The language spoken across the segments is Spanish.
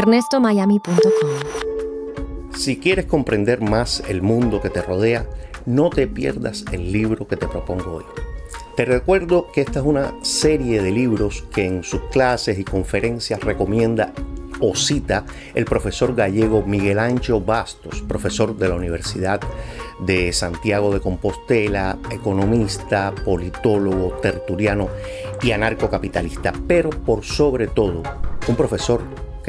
ernestomiami.com. Si quieres comprender más el mundo que te rodea, no te pierdas el libro que te propongo hoy. Te recuerdo que esta es una serie de libros que en sus clases y conferencias recomienda o cita el profesor gallego Miguel Ancho Bastos, profesor de la Universidad de Santiago de Compostela, economista, politólogo, tertuliano y anarcocapitalista, pero por sobre todo un profesor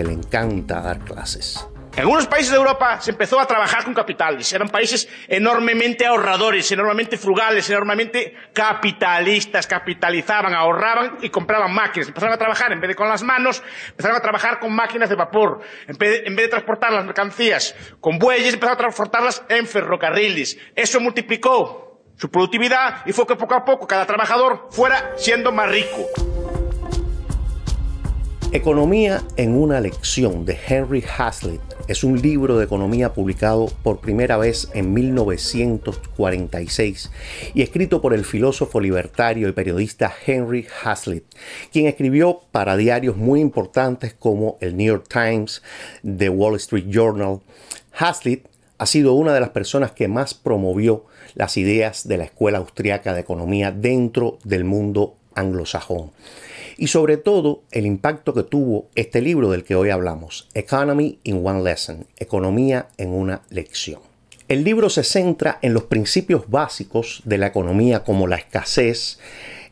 le encanta dar clases. En algunos países de Europa se empezó a trabajar con capitales. Eran países enormemente ahorradores, enormemente frugales, enormemente capitalistas. Capitalizaban, ahorraban y compraban máquinas. Empezaron a trabajar en vez de con las manos, empezaron a trabajar con máquinas de vapor. en vez de transportar las mercancías con bueyes, empezaron a transportarlas en ferrocarriles. Eso multiplicó su productividad y fue que poco a poco cada trabajador fuera siendo más rico. Economía en una lección de Henry Hazlitt es un libro de economía publicado por primera vez en 1946 y escrito por el filósofo libertario y periodista Henry Hazlitt, quien escribió para diarios muy importantes como el New York Times, The Wall Street Journal. Hazlitt ha sido una de las personas que más promovió las ideas de la Escuela Austriaca de Economía dentro del mundo anglosajón y sobre todo el impacto que tuvo este libro del que hoy hablamos, Economy in One Lesson, Economía en una lección. El libro se centra en los principios básicos de la economía como la escasez,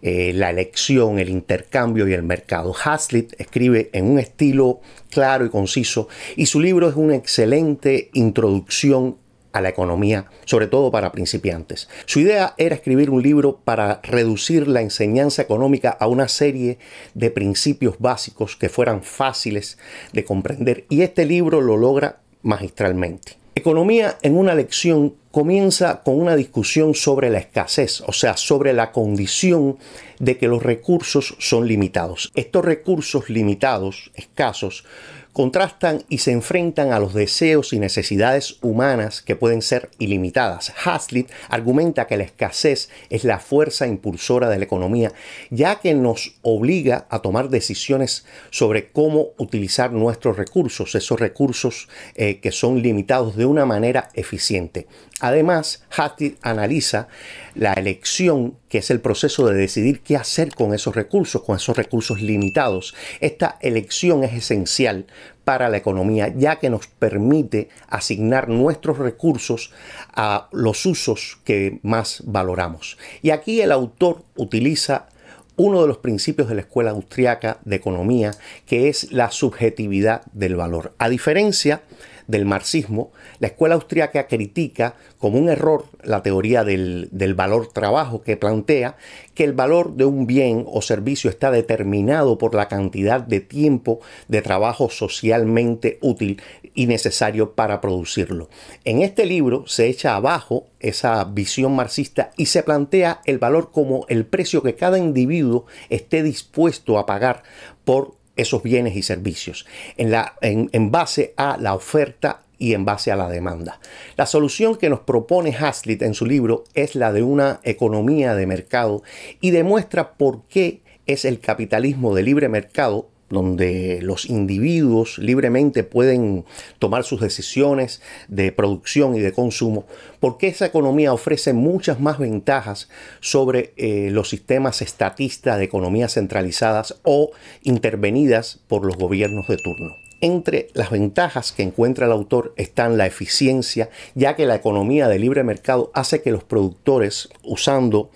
eh, la elección, el intercambio y el mercado. Hazlitt escribe en un estilo claro y conciso y su libro es una excelente introducción a la economía, sobre todo para principiantes. Su idea era escribir un libro para reducir la enseñanza económica a una serie de principios básicos que fueran fáciles de comprender y este libro lo logra magistralmente. Economía en una lección comienza con una discusión sobre la escasez, o sea, sobre la condición de que los recursos son limitados. Estos recursos limitados, escasos, contrastan y se enfrentan a los deseos y necesidades humanas que pueden ser ilimitadas. Hazlitt argumenta que la escasez es la fuerza impulsora de la economía, ya que nos obliga a tomar decisiones sobre cómo utilizar nuestros recursos, esos recursos eh, que son limitados de una manera eficiente. Además, Hazlitt analiza la elección, que es el proceso de decidir qué hacer con esos recursos, con esos recursos limitados. Esta elección es esencial para la economía, ya que nos permite asignar nuestros recursos a los usos que más valoramos. Y aquí el autor utiliza uno de los principios de la escuela austriaca de economía, que es la subjetividad del valor. A diferencia del marxismo, la escuela austríaca critica como un error la teoría del, del, valor trabajo que plantea que el valor de un bien o servicio está determinado por la cantidad de tiempo de trabajo socialmente útil y necesario para producirlo. En este libro se echa abajo esa visión marxista y se plantea el valor como el precio que cada individuo esté dispuesto a pagar por esos bienes y servicios en, la, en, base a la oferta y en base a la demanda. La solución que nos propone Haslitt en su libro es la de una economía de mercado y demuestra por qué es el capitalismo de libre mercado donde los individuos libremente pueden tomar sus decisiones de producción y de consumo, porque esa economía ofrece muchas más ventajas sobre eh, los sistemas estatistas de economías centralizadas o intervenidas por los gobiernos de turno. Entre las ventajas que encuentra el autor están la eficiencia, ya que la economía de libre mercado hace que los productores, usando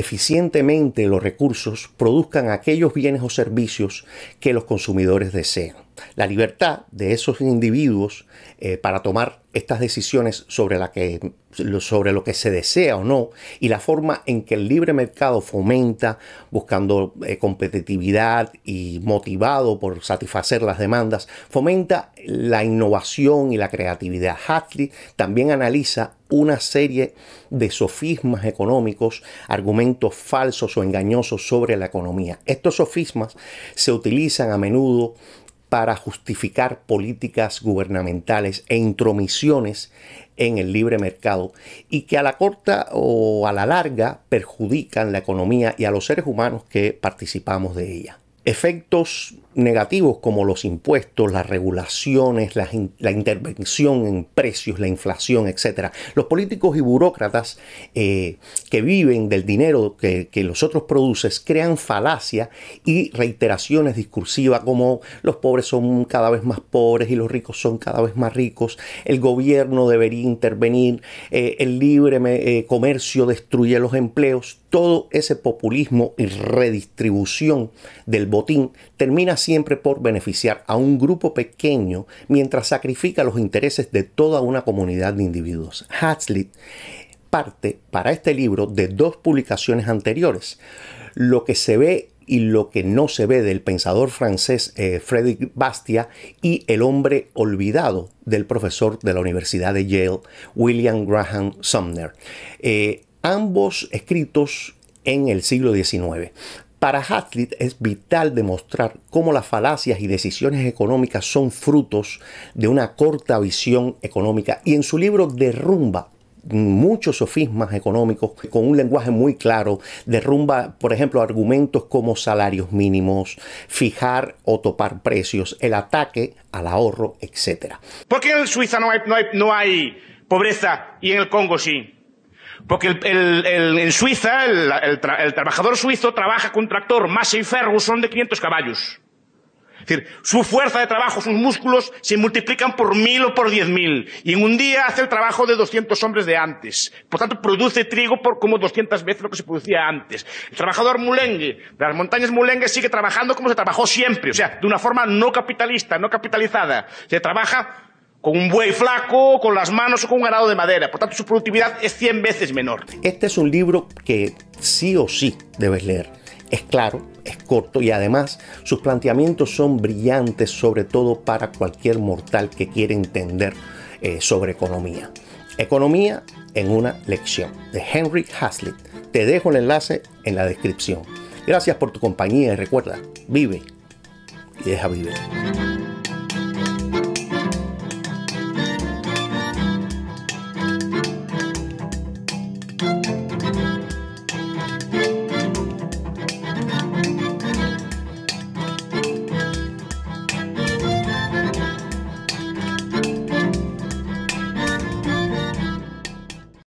eficientemente los recursos produzcan aquellos bienes o servicios que los consumidores desean. La libertad de esos individuos eh, para tomar estas decisiones sobre, sobre lo que se desea o no y la forma en que el libre mercado fomenta buscando eh, competitividad y motivado por satisfacer las demandas, fomenta la innovación y la creatividad. Huxley también analiza una serie de sofismas económicos, argumentos falsos o engañosos sobre la economía. Estos sofismas se utilizan a menudo para justificar políticas gubernamentales e intromisiones en el libre mercado y que a la corta o a la larga perjudican la economía y a los seres humanos que participamos de ella. Efectos negativos como los impuestos, las regulaciones, la, intervención en precios, la inflación, etc. Los políticos y burócratas eh, que viven del dinero que, los otros producen crean falacias y reiteraciones discursivas como los pobres son cada vez más pobres y los ricos son cada vez más ricos, el gobierno debería intervenir, eh, el libre eh, comercio destruye los empleos, todo ese populismo y redistribución del botín termina siendo siempre por beneficiar a un grupo pequeño mientras sacrifica los intereses de toda una comunidad de individuos. Hazlitt parte para este libro de dos publicaciones anteriores, lo que se ve y lo que no se ve del pensador francés eh, Frédéric Bastia y El hombre olvidado del profesor de la Universidad de Yale, William Graham Sumner. Eh, ambos escritos en el siglo XIX. Para Hazlitt es vital demostrar cómo las falacias y decisiones económicas son frutos de una corta visión económica y en su libro derrumba muchos sofismas económicos con un lenguaje muy claro, derrumba, por ejemplo, argumentos como salarios mínimos, fijar o topar precios, el ataque al ahorro, etc. ¿Por qué en Suiza no hay, no hay pobreza y en el Congo sí? Porque en Suiza, el, trabajador suizo trabaja con un tractor Massey son de 500 caballos. Es decir, su fuerza de trabajo, sus músculos se multiplican por mil o por diez mil. Y en un día hace el trabajo de 200 hombres de antes. Por tanto, produce trigo por como 200 veces lo que se producía antes. El trabajador mulengue de las montañas mulengue sigue trabajando como se trabajó siempre. O sea, de una forma no capitalista, no capitalizada. Se trabaja con un buey flaco, con las manos o con un ganado de madera. Por tanto, su productividad es 100 veces menor. Este es un libro que sí o sí debes leer. Es claro, es corto y además sus planteamientos son brillantes, sobre todo para cualquier mortal que quiere entender eh, sobre economía. Economía en una lección, de Henry Hazlitt. Te dejo el enlace en la descripción. Gracias por tu compañía y recuerda, vive y deja vivir.